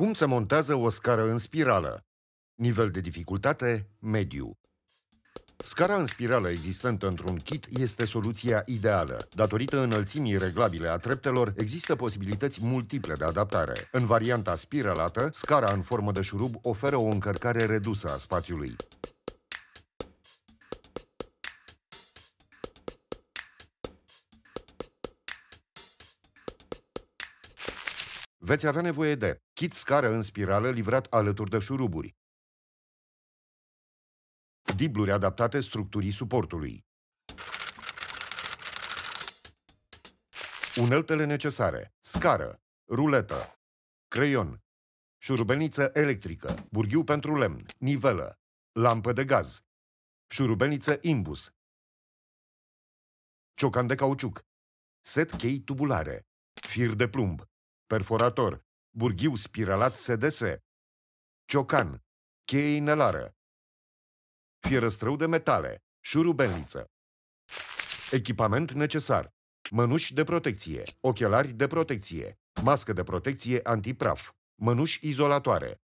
Cum se montează o scară în spirală? Nivel de dificultate mediu. Scara în spirală existentă într-un kit este soluția ideală. Datorită înălțimii reglabile a treptelor, există posibilități multiple de adaptare. În varianta spiralată, scara în formă de șurub oferă o încărcare redusă a spațiului. Veți avea nevoie de kit scară în spirală livrat alături de șuruburi, dibluri adaptate structurii suportului, uneltele necesare, scară, ruletă, creion, șurubelniță electrică, burghiu pentru lemn, nivelă, lampă de gaz, șurubelniță imbus, ciocan de cauciuc, set chei tubulare, fir de plumb, perforator, burghiu spiralat SDS, ciocan, cheie inelară, fierăstrău de metale, șurubelniță. Echipament necesar. Mănuși de protecție, ochelari de protecție, mască de protecție antipraf, mănuși izolatoare,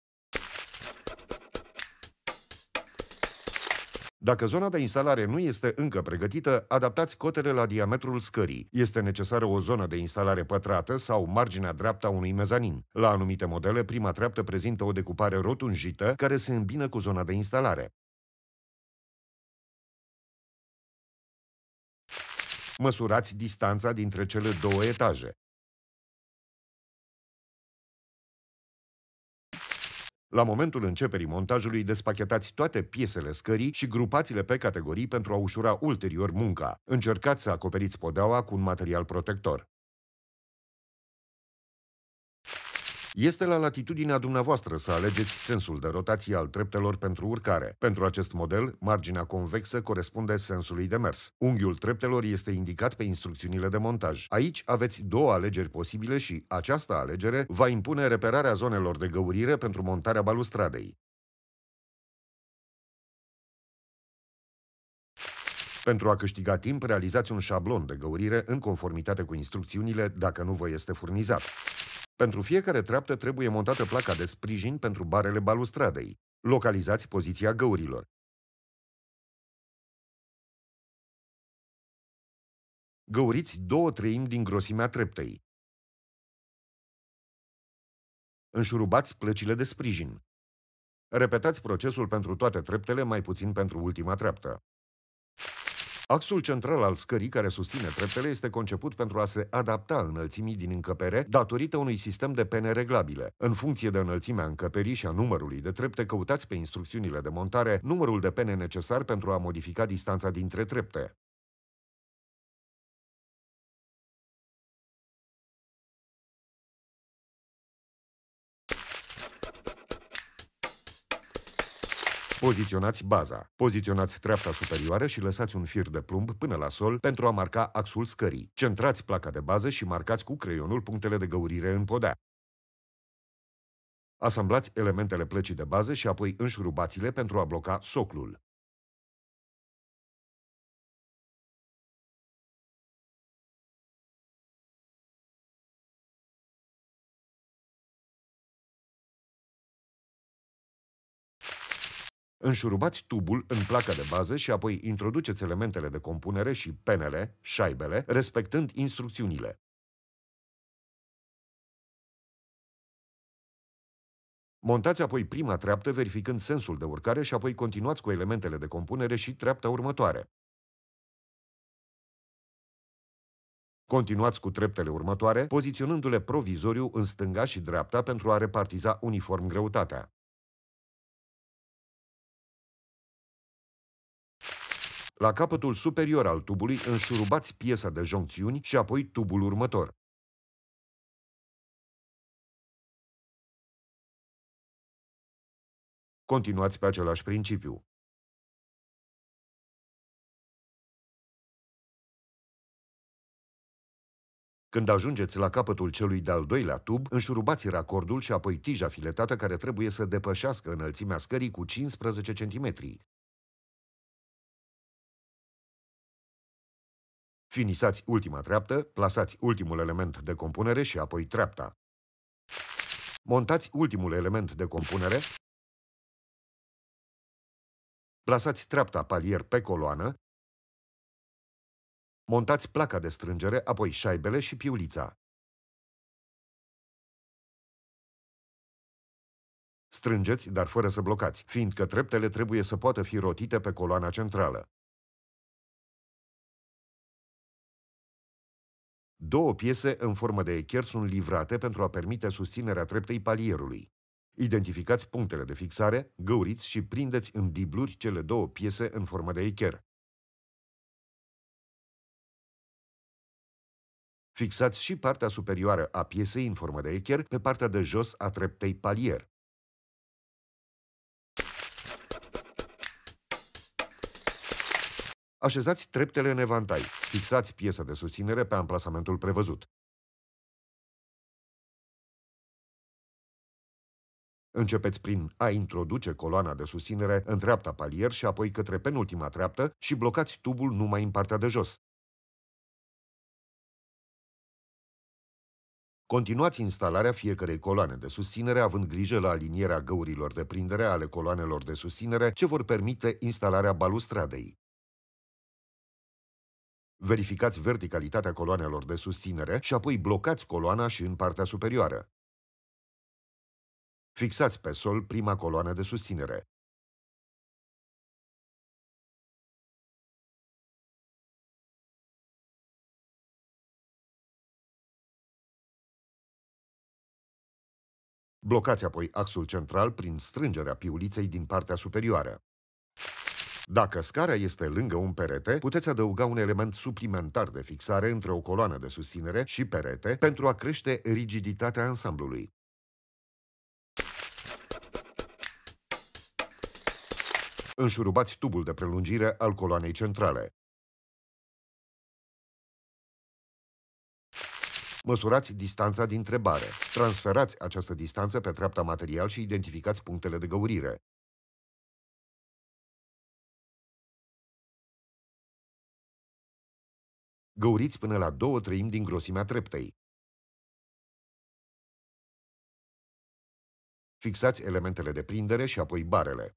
Dacă zona de instalare nu este încă pregătită, adaptați cotele la diametrul scării. Este necesară o zonă de instalare pătrată sau marginea dreaptă a unui mezanin. La anumite modele, prima treaptă prezintă o decupare rotunjită care se îmbină cu zona de instalare. Măsurați distanța dintre cele două etaje. La momentul începerii montajului, despachetați toate piesele scării și grupați-le pe categorii pentru a ușura ulterior munca. Încercați să acoperiți podeaua cu un material protector. Este la latitudinea dumneavoastră să alegeți sensul de rotație al treptelor pentru urcare. Pentru acest model, marginea convexă corespunde sensului de mers. Unghiul treptelor este indicat pe instrucțiunile de montaj. Aici aveți două alegeri posibile și această alegere va impune reperarea zonelor de găurire pentru montarea balustradei. Pentru a câștiga timp, realizați un șablon de găurire în conformitate cu instrucțiunile dacă nu vă este furnizat. Pentru fiecare treaptă trebuie montată placa de sprijin pentru barele balustradei. Localizați poziția găurilor. Găuriți două treimi din grosimea treptei. Înșurubați plăcile de sprijin. Repetați procesul pentru toate treptele, mai puțin pentru ultima treaptă. Axul central al scării care susține treptele este conceput pentru a se adapta înălțimii din încăpere datorită unui sistem de pene reglabile. În funcție de înălțimea încăperii și a numărului de trepte, căutați pe instrucțiunile de montare numărul de pene necesar pentru a modifica distanța dintre trepte. Poziționați baza. Poziționați treapta superioară și lăsați un fir de plumb până la sol pentru a marca axul scării. Centrați placa de bază și marcați cu creionul punctele de găurire în podea. Asamblați elementele plăcii de bază și apoi înșurubați-le pentru a bloca soclul. Înșurubați tubul în placa de bază și apoi introduceți elementele de compunere și penele, șaibele, respectând instrucțiunile. Montați apoi prima treaptă verificând sensul de urcare și apoi continuați cu elementele de compunere și treapta următoare. Continuați cu treptele următoare, poziționându-le provizoriu în stânga și dreapta pentru a repartiza uniform greutatea. La capătul superior al tubului înșurubați piesa de joncțiuni și apoi tubul următor. Continuați pe același principiu. Când ajungeți la capătul celui de-al doilea tub, înșurubați racordul și apoi tija filetată care trebuie să depășească înălțimea scării cu 15 cm. Finisați ultima treaptă, plasați ultimul element de compunere și apoi treapta. Montați ultimul element de compunere, plasați treapta palier pe coloană, montați placa de strângere, apoi șaibele și piulița. Strângeți, dar fără să blocați, fiindcă treptele trebuie să poată fi rotite pe coloana centrală. Două piese în formă de echer sunt livrate pentru a permite susținerea treptei palierului. Identificați punctele de fixare, găuriți și prindeți în dibluri cele două piese în formă de echer. Fixați și partea superioară a piesei în formă de echer pe partea de jos a treptei palier. Așezați treptele în evantai. Fixați piesa de susținere pe amplasamentul prevăzut. Începeți prin a introduce coloana de susținere în treapta palier și apoi către penultima treaptă și blocați tubul numai în partea de jos. Continuați instalarea fiecarei coloane de susținere, având grijă la alinierea găurilor de prindere ale coloanelor de susținere ce vor permite instalarea balustradei verificați verticalitatea coloanelor de susținere și apoi blocați coloana și în partea superioară. Fixați pe sol prima coloană de susținere. Blocați apoi axul central prin strângerea piuliței din partea superioară. Dacă scara este lângă un perete, puteți adăuga un element suplimentar de fixare între o coloană de susținere și perete pentru a crește rigiditatea ansamblului. Înșurubați tubul de prelungire al coloanei centrale. Măsurați distanța dintre bare. Transferați această distanță pe treapta material și identificați punctele de găurire. găuriți până la două treimi din grosimea treptei. Fixați elementele de prindere și apoi barele.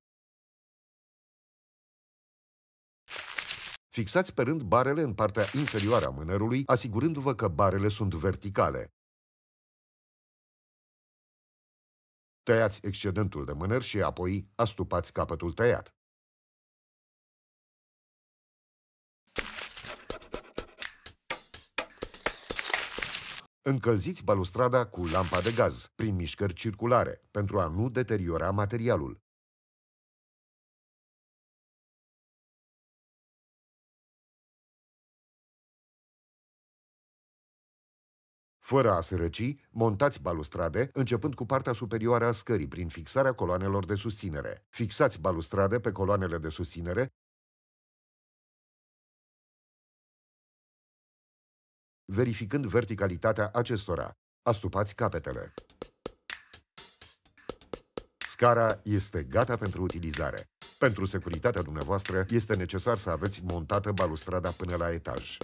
Fixați pe rând barele în partea inferioară a mânerului, asigurându-vă că barele sunt verticale. Tăiați excedentul de mâner și apoi astupați capătul tăiat. Încălziți balustrada cu lampa de gaz, prin mișcări circulare, pentru a nu deteriora materialul. Fără a se răci, montați balustrade, începând cu partea superioară a scării, prin fixarea coloanelor de susținere. Fixați balustrade pe coloanele de susținere, verificând verticalitatea acestora. Astupați capetele. Scara este gata pentru utilizare. Pentru securitatea dumneavoastră, este necesar să aveți montată balustrada până la etaj.